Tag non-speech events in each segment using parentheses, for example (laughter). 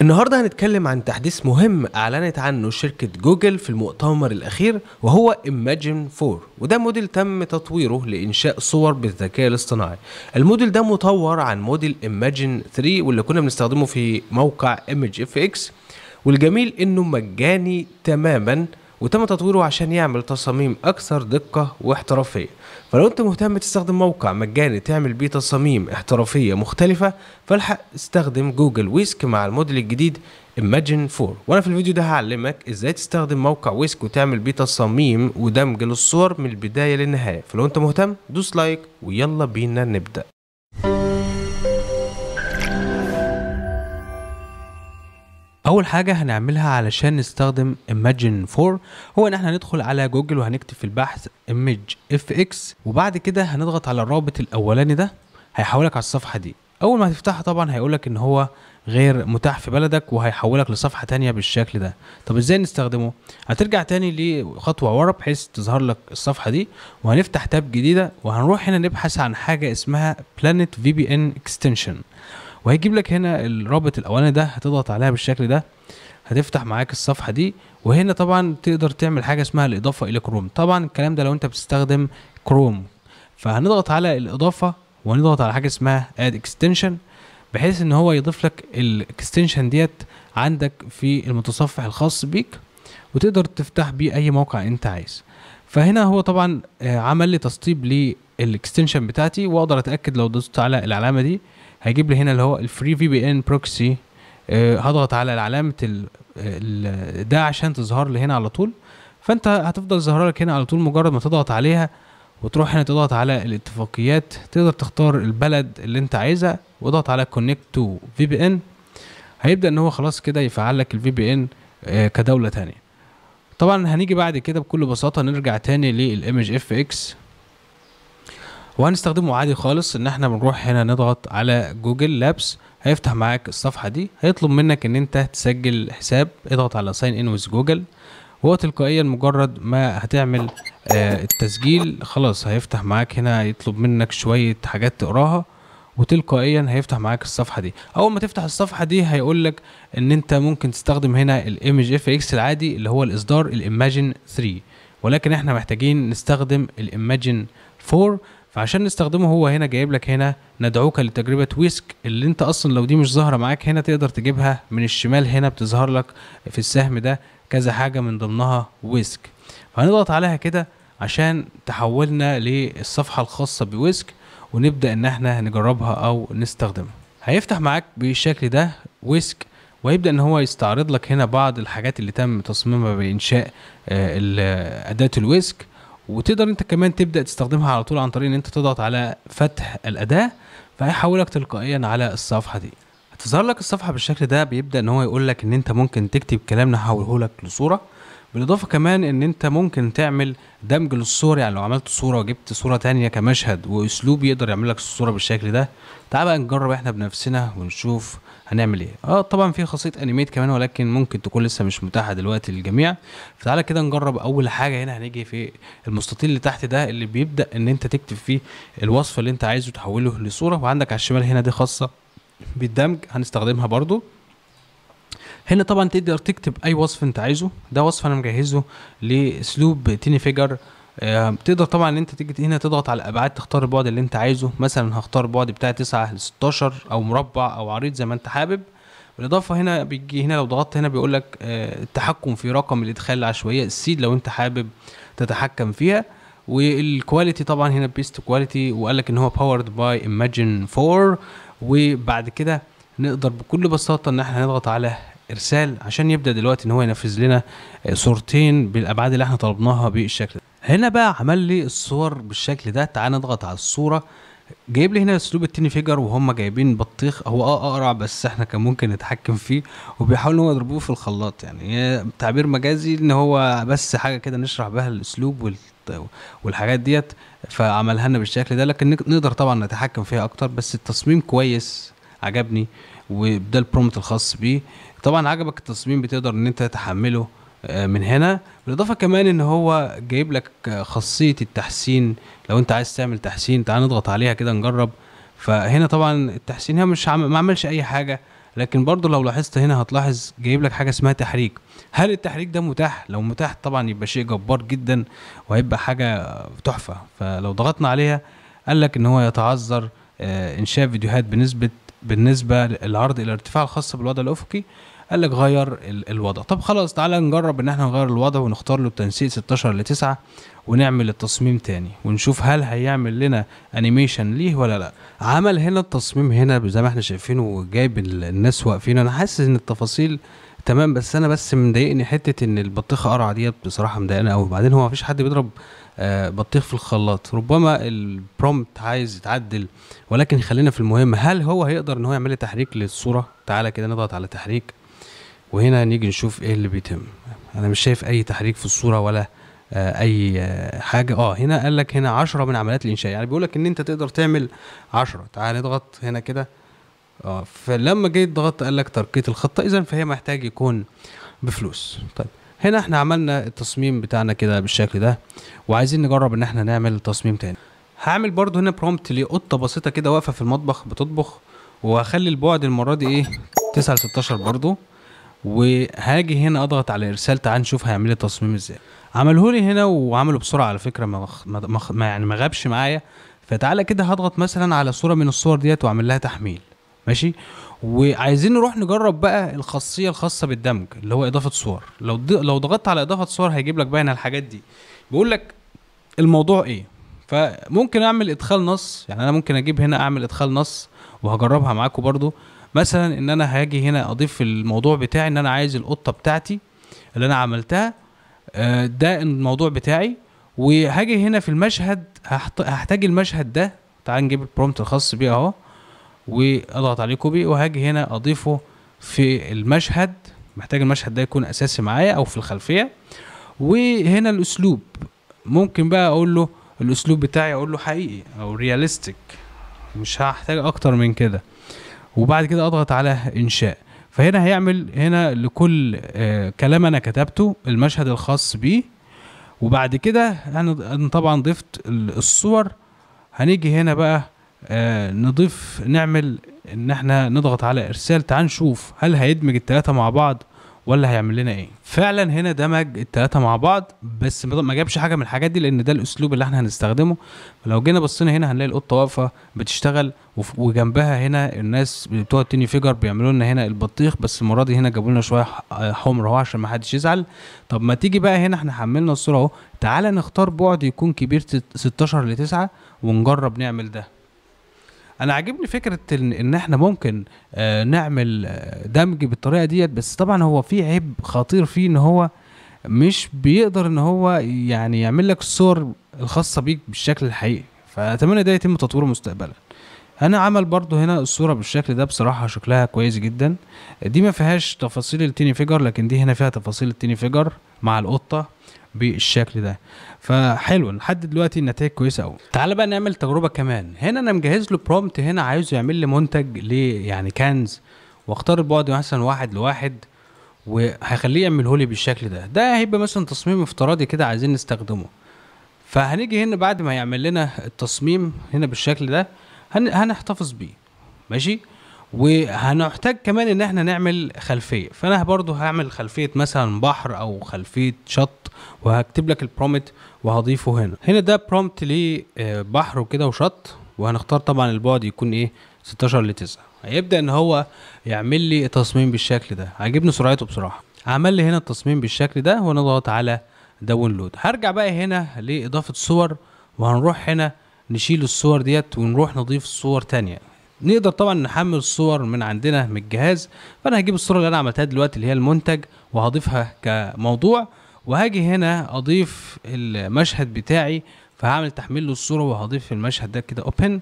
النهاردة هنتكلم عن تحديث مهم أعلنت عنه شركة جوجل في المؤتمر الأخير وهو Imagine 4 وده موديل تم تطويره لإنشاء صور بالذكاء الاصطناعي الموديل ده مطور عن موديل Imagine 3 واللي كنا بنستخدمه في موقع ImageFX والجميل إنه مجاني تماما وتم تطويره عشان يعمل تصاميم أكثر دقة واحترافية فلو أنت مهتم تستخدم موقع مجاني تعمل بيه تصاميم احترافية مختلفة فالحق استخدم جوجل ويسك مع الموديل الجديد Imagine 4 وانا في الفيديو ده هعلمك ازاي تستخدم موقع ويسك وتعمل بيه تصاميم ودمج للصور من البداية للنهاية فلو انت مهتم دوس لايك ويلا بينا نبدأ اول حاجه هنعملها علشان نستخدم Imagine 4 هو ان احنا ندخل على جوجل وهنكتب في البحث Image FX وبعد كده هنضغط على الرابط الاولاني ده هيحولك على الصفحه دي اول ما هتفتحها طبعا هيقولك ان هو غير متاح في بلدك وهيحولك لصفحه تانية بالشكل ده طب ازاي نستخدمه هترجع تاني لخطوه ورا بحيث تظهر لك الصفحه دي وهنفتح تاب جديده وهنروح هنا نبحث عن حاجه اسمها Planet VPN Extension وهيجيب لك هنا الرابط الاولاني ده هتضغط عليها بالشكل ده هتفتح معاك الصفحه دي وهنا طبعا تقدر تعمل حاجه اسمها الاضافه الى كروم طبعا الكلام ده لو انت بتستخدم كروم فهنضغط على الاضافه ونضغط على حاجه اسمها اد اكستنشن بحيث ان هو يضيف لك الاكستنشن ديت عندك في المتصفح الخاص بيك وتقدر تفتح بيه اي موقع انت عايز فهنا هو طبعا آه، عمل لي تسطيب للاكستنشن بتاعتي واقدر اتاكد لو دوست على العلامه دي هيجيب لي هنا اللي هو الفري في بي ان بروكسي هضغط على علامه ده عشان تظهر لي هنا على طول فانت هتفضل ظاهره لك هنا على طول مجرد ما تضغط عليها وتروح هنا تضغط على الاتفاقيات تقدر تختار البلد اللي انت عايزها واضغط على كونكت تو في بي ان هيبدا ان هو خلاص كده يفعل لك الفي بي ان آه، كدوله تانية طبعا هنيجي بعد كده بكل بساطه نرجع تاني للايمج اف اكس وهنستخدمه عادي خالص ان احنا بنروح هنا نضغط على جوجل لابس هيفتح معاك الصفحة دي هيطلب منك ان انت تسجل حساب اضغط على ساين ان ويز جوجل وتلقائيا تلقائيا مجرد ما هتعمل آه التسجيل خلاص هيفتح معاك هنا يطلب منك شوية حاجات تقراها وتلقائيا هيفتح معاك الصفحه دي اول ما تفتح الصفحه دي هيقول لك ان انت ممكن تستخدم هنا الايمج اف اكس العادي اللي هو الاصدار الايماجن 3 ولكن احنا محتاجين نستخدم الايماجن 4 فعشان نستخدمه هو هنا جايب لك هنا ندعوك لتجربة ويسك اللي انت اصلا لو دي مش ظاهرة معاك هنا تقدر تجيبها من الشمال هنا بتظهر لك في السهم ده كذا حاجة من ضمنها ويسك فهنضغط عليها كده عشان تحولنا للصفحة الخاصة بويسك ونبدأ ان احنا نجربها او نستخدمها هيفتح معاك بالشكل ده ويسك ويبدا ان هو يستعرض لك هنا بعض الحاجات اللي تم تصميمها بانشاء آه، اداه الويسك وتقدر انت كمان تبدا تستخدمها على طول عن طريق ان انت تضغط على فتح الاداه فهيحولك تلقائيا على الصفحه دي هتظهر لك الصفحه بالشكل ده بيبدا ان هو يقول لك ان انت ممكن تكتب كلام نحوله لك لصوره بالاضافه كمان ان انت ممكن تعمل دمج للصور يعني لو عملت صوره وجبت صوره تانية كمشهد واسلوب يقدر يعمل لك الصوره بالشكل ده تعال بقى نجرب احنا بنفسنا ونشوف هنعمل ايه اه طبعا في خاصيه انيميت كمان ولكن ممكن تكون لسه مش متاحه دلوقتي للجميع فتعالى كده نجرب اول حاجه هنا هنيجي في المستطيل اللي تحت ده اللي بيبدا ان انت تكتب فيه الوصف اللي انت عايزه تحوله لصوره وعندك على الشمال هنا دي خاصه بالدمج هنستخدمها برضو هنا طبعا تقدر تكتب اي وصف انت عايزه ده وصف انا مجهزه لاسلوب تيني فيجر آه، تقدر طبعا ان انت تيجي هنا تضغط على الابعاد تختار البعد اللي انت عايزه مثلا هختار بعد بتاع 9 ل 16 او مربع او عريض زي ما انت حابب بالاضافه هنا بيجي هنا لو ضغطت هنا بيقول لك آه، التحكم في رقم الادخال العشوائيه السيد لو انت حابب تتحكم فيها والكواليتي طبعا هنا بيست كواليتي وقال لك ان هو باورد باي ايماجين 4 وبعد كده نقدر بكل بساطه ان احنا نضغط على ارسال عشان يبدا دلوقتي ان هو ينفذ لنا آه، صورتين بالابعاد اللي احنا طلبناها بالشكل ده هنا بقى عمل لي الصور بالشكل ده تعال نضغط على الصوره جايب لي هنا اسلوب التيني فيجر وهم جايبين بطيخ هو اه اقرع بس احنا كان ممكن نتحكم فيه وبيحاولوا هم يضربوه في الخلاط يعني تعبير مجازي ان هو بس حاجه كده نشرح بها الاسلوب والحاجات ديت فعملها لنا بالشكل ده لكن نقدر طبعا نتحكم فيها اكتر بس التصميم كويس عجبني وده البرومت الخاص بيه طبعا عجبك التصميم بتقدر ان انت تحمله آه، من هنا بالاضافه كمان ان هو جايب لك خاصيه التحسين لو انت عايز تعمل تحسين تعال نضغط عليها كده نجرب فهنا طبعا التحسين هي مش عم... ما عملش اي حاجه لكن برضو لو لاحظت هنا هتلاحظ جايب لك حاجه اسمها تحريك هل التحريك ده متاح لو متاح طبعا يبقى شيء جبار جدا وهيبقى حاجه تحفه فلو ضغطنا عليها قال لك ان هو يتعذر آه، انشاء فيديوهات بنسبه بالنسبه للعرض الى ارتفاع الخاص بالوضع الافقي قال لك غير الوضع طب خلاص تعالى نجرب ان احنا نغير الوضع ونختار له التنسيق 16 ل 9 ونعمل التصميم تاني ونشوف هل هيعمل لنا انيميشن ليه ولا لا عمل هنا التصميم هنا زي ما احنا شايفينه وجايب الناس واقفين انا حاسس ان التفاصيل تمام بس انا بس مضايقني حته ان البطيخه قرعه ديت بصراحه مضايقاني قوي وبعدين هو مفيش حد بيضرب آه، بطيخ في الخلاط ربما البرومت عايز يتعدل ولكن خلينا في المهم هل هو هيقدر ان هو يعمل لي تحريك للصوره تعالى كده نضغط على تحريك وهنا نيجي نشوف ايه اللي بيتم انا مش شايف اي تحريك في الصوره ولا آه اي آه حاجه اه هنا قال لك هنا 10 من عمليات الانشاء يعني بيقول لك ان انت تقدر تعمل 10 تعال نضغط هنا كده اه فلما جيت ضغطت قال لك ترقية الخطه اذا فهي محتاج يكون بفلوس طيب هنا احنا عملنا التصميم بتاعنا كده بالشكل ده وعايزين نجرب ان احنا نعمل تصميم تاني هعمل برضو هنا برومبت لقطه بسيطه كده واقفه في المطبخ بتطبخ وهخلي البعد المره دي ايه 9 16 برضو وهاجي هنا اضغط على ارسال تعال نشوف هيعمل لي تصميم ازاي عمله لي هنا وعمله بسرعه على فكره ما, ما, ما يعني ما غابش معايا فتعالى كده هضغط مثلا على صوره من الصور ديت واعمل لها تحميل ماشي وعايزين نروح نجرب بقى الخاصيه الخاصه بالدمج اللي هو اضافه صور لو لو ضغطت على اضافه صور هيجيب لك بقى هنا الحاجات دي بيقول لك الموضوع ايه فممكن اعمل ادخال نص يعني انا ممكن اجيب هنا اعمل ادخال نص وهجربها معاكم برضو مثلا ان انا هاجي هنا اضيف الموضوع بتاعي ان انا عايز القطه بتاعتي اللي انا عملتها آه، ده الموضوع بتاعي وهاجي هنا في المشهد هحتاج المشهد ده تعال نجيب البرومت الخاص بيه اهو واضغط عليه كوبي وهاجي هنا اضيفه في المشهد محتاج المشهد ده يكون اساسي معايا او في الخلفيه وهنا الاسلوب ممكن بقى اقول له الاسلوب بتاعي اقول له حقيقي او رياليستيك مش هحتاج اكتر من كده وبعد كده اضغط على انشاء فهنا هيعمل هنا لكل آه، كلام انا كتبته المشهد الخاص بيه وبعد كده انا طبعا ضفت الصور هنيجي هنا بقى آه، نضيف نعمل ان احنا نضغط على ارسال تعال نشوف هل هيدمج التلاتة مع بعض ولا هيعمل لنا ايه فعلا هنا دمج التلاتة مع بعض بس ما جابش حاجه من الحاجات دي لان ده الاسلوب اللي احنا هنستخدمه لو جينا بصينا هنا هنلاقي القطه واقفه بتشتغل وجنبها هنا الناس بتوع التيني فيجر بيعملوا لنا هنا البطيخ بس المره دي هنا جابوا لنا شويه حمر اهو عشان ما حدش يزعل طب ما تيجي بقى هنا احنا حملنا الصوره اهو تعالى نختار بعد يكون كبير 16 ل 9 ونجرب نعمل ده انا عاجبني فكره ان, إن احنا ممكن آه، نعمل آه، دمج بالطريقه ديت بس طبعا هو في عيب خطير فيه ان هو مش بيقدر ان هو يعني يعمل لك الصور الخاصه بيك بالشكل الحقيقي فاتمنى ده يتم تطويره مستقبلا انا عمل برضو هنا الصوره بالشكل ده بصراحه شكلها كويس جدا دي ما فيهاش تفاصيل التيني فيجر لكن دي هنا فيها تفاصيل التيني فيجر مع القطه بالشكل ده فحلو لحد دلوقتي النتائج كويسه قوي تعال بقى نعمل تجربه كمان هنا انا مجهز له برومت هنا عايزه يعمل لي منتج لي يعني كنز واختار البعد مثلا واحد لواحد وهخليه يعمله لي بالشكل ده ده هيبقى مثلا تصميم افتراضي كده عايزين نستخدمه فهنيجي هنا بعد ما يعمل لنا التصميم هنا بالشكل ده هن هنحتفظ بيه ماشي وهنحتاج كمان ان احنا نعمل خلفيه فانا برضو هعمل خلفيه مثلا بحر او خلفيه شط وهكتب لك البرومت وهضيفه هنا هنا ده برومت ليه آه، بحر وكده وشط وهنختار طبعا البعد يكون ايه 16 ل 9 هيبدا ان هو يعمل لي تصميم بالشكل ده عجبني سرعته بصراحه عمل لي هنا التصميم بالشكل ده ونضغط على داونلود هرجع بقى هنا لاضافه صور وهنروح هنا نشيل الصور ديت ونروح نضيف صور تانية نقدر طبعا نحمل الصور من عندنا من الجهاز فانا هجيب الصوره اللي انا عملتها دلوقتي اللي هي المنتج وهضيفها كموضوع وهاجي هنا اضيف المشهد بتاعي فهعمل تحميل للصوره وهضيف المشهد ده كده اوبن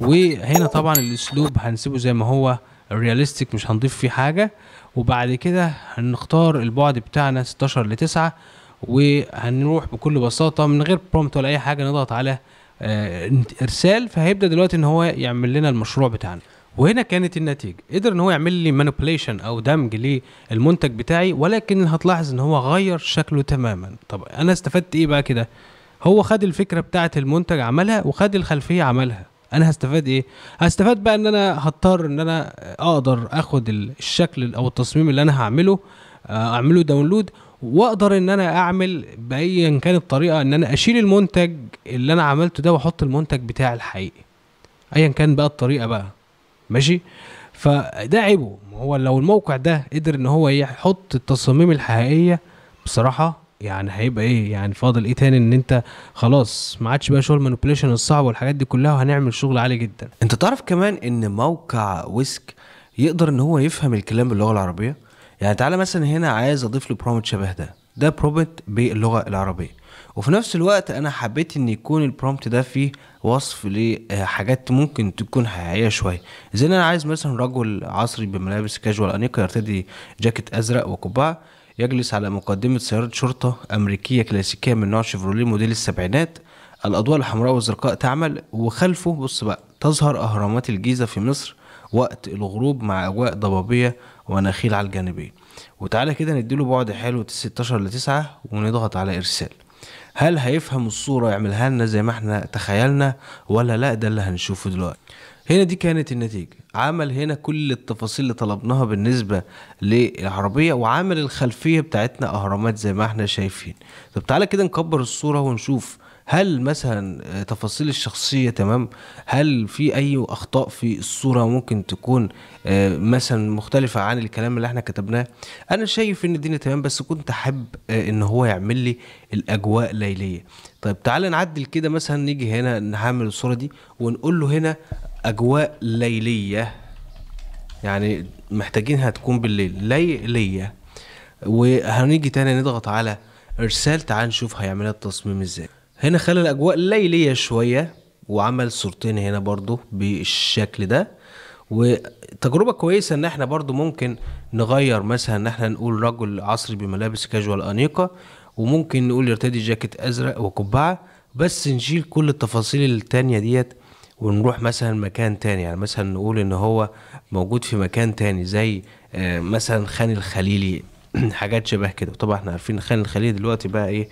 وهنا طبعا الاسلوب هنسيبه زي ما هو الرياليستيك مش هنضيف فيه حاجه وبعد كده هنختار البعد بتاعنا 16 ل 9 وهنروح بكل بساطه من غير برومت ولا اي حاجه نضغط على آه، ارسال فهيبدا دلوقتي ان هو يعمل لنا المشروع بتاعنا وهنا كانت النتيجه قدر ان هو يعمل لي مانيبيليشن او دمج للمنتج بتاعي ولكن هتلاحظ ان هو غير شكله تماما طب انا استفدت ايه بقى كده هو خد الفكره بتاعه المنتج عملها وخد الخلفيه عملها انا هستفاد ايه هستفاد بقى ان انا هضطر ان انا اقدر اخد الشكل او التصميم اللي انا هعمله آه، اعمله داونلود واقدر ان انا اعمل بايا كان الطريقه ان انا اشيل المنتج اللي انا عملته ده واحط المنتج بتاعي الحقيقي ايا كان بقى الطريقه بقى ماشي فده عيبه هو لو الموقع ده قدر ان هو يحط التصاميم الحقيقيه بصراحه يعني هيبقى ايه يعني فاضل ايه تاني ان انت خلاص ما عادش بقى شغل مانيبيوليشن الصعب والحاجات دي كلها وهنعمل شغل عالي جدا انت تعرف كمان ان موقع ويسك يقدر ان هو يفهم الكلام باللغه العربيه يعني تعالى مثلا هنا عايز اضيف له برومت شبه ده ده برومت باللغه العربيه وفي نفس الوقت انا حبيت ان يكون البرومت ده فيه وصف لحاجات ممكن تكون حقيقيه شويه زي انا عايز مثلا رجل عصري بملابس كاجوال انيقه يرتدي جاكيت ازرق وقبعه يجلس على مقدمة سيارة شرطة أمريكية كلاسيكية من نوع شيفروليه موديل السبعينات الأضواء الحمراء والزرقاء تعمل وخلفه بص بقى تظهر أهرامات الجيزة في مصر وقت الغروب مع أجواء ضبابية ونخيل على الجانبين وتعالى كده نديله بعد حلو 16 ل 9 ونضغط على ارسال هل هيفهم الصورة يعملها لنا زي ما احنا تخيلنا ولا لا ده اللي هنشوفه دلوقتي هنا دي كانت النتيجة عمل هنا كل التفاصيل اللي طلبناها بالنسبة للعربية وعامل الخلفية بتاعتنا أهرامات زي ما احنا شايفين طب تعالى كده نكبر الصورة ونشوف هل مثلا آه، تفاصيل الشخصيه تمام هل في اي اخطاء في الصوره ممكن تكون آه، مثلا مختلفه عن الكلام اللي احنا كتبناه انا شايف ان الدنيا تمام بس كنت أحب آه، ان هو يعمل لي الاجواء ليليه طيب تعالى نعدل كده مثلا نيجي هنا نعمل الصوره دي ونقول له هنا اجواء ليليه يعني محتاجينها تكون بالليل ليليه وهنيجي تاني نضغط على ارسال تعال نشوف هيعملها التصميم ازاي هنا خلى الاجواء ليليه شويه وعمل صورتين هنا برضو بالشكل ده وتجربه كويسه ان احنا برضو ممكن نغير مثلا ان احنا نقول رجل عصري بملابس كاجوال انيقه وممكن نقول يرتدي جاكيت ازرق وقبعه بس نشيل كل التفاصيل التانية ديت ونروح مثلا مكان تاني يعني مثلا نقول ان هو موجود في مكان تاني زي آه، مثلا خان الخليلي (clears throat) حاجات شبه كده طبعا احنا عارفين خان الخليلي دلوقتي بقى ايه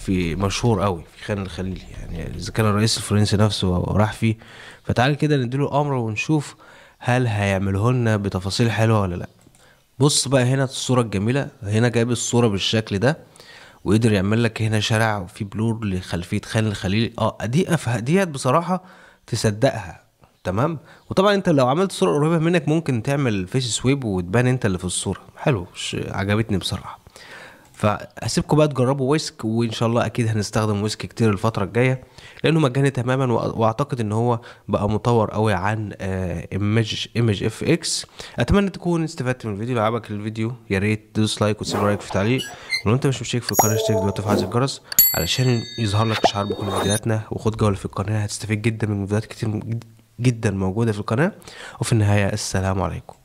في مشهور قوي في خان الخليلي يعني اذا كان الرئيس الفرنسي نفسه راح فيه فتعال كده نديله امر ونشوف هل هيعمله لنا بتفاصيل حلوه ولا لا بص بقى هنا الصوره الجميله هنا جايب الصوره بالشكل ده وقدر يعمل لك هنا شارع وفي بلور لخلفيه خان الخليلي اه دي ديت بصراحه تصدقها تمام وطبعا انت لو عملت صوره قريبه منك ممكن تعمل فيس سويب وتبان انت اللي في الصوره حلو عجبتني بصراحه فهسيبكم بقى تجربوا ويسك وان شاء الله اكيد هنستخدم ويسك كتير الفتره الجايه لانه مجاني تماما واعتقد ان هو بقى مطور قوي عن ايمج ايمج اف اكس اتمنى تكون استفدت من الفيديو لو عجبك الفيديو يا ريت تدوس لايك وتسيب رايك في تعليق ولو انت مش مشترك في القناه اشترك دلوقتي وفعل الجرس علشان يظهر لك اشعار بكل فيديوهاتنا وخد جوله في القناه هتستفيد جدا من فيديوهات كتير جدا موجوده في القناه وفي النهايه السلام عليكم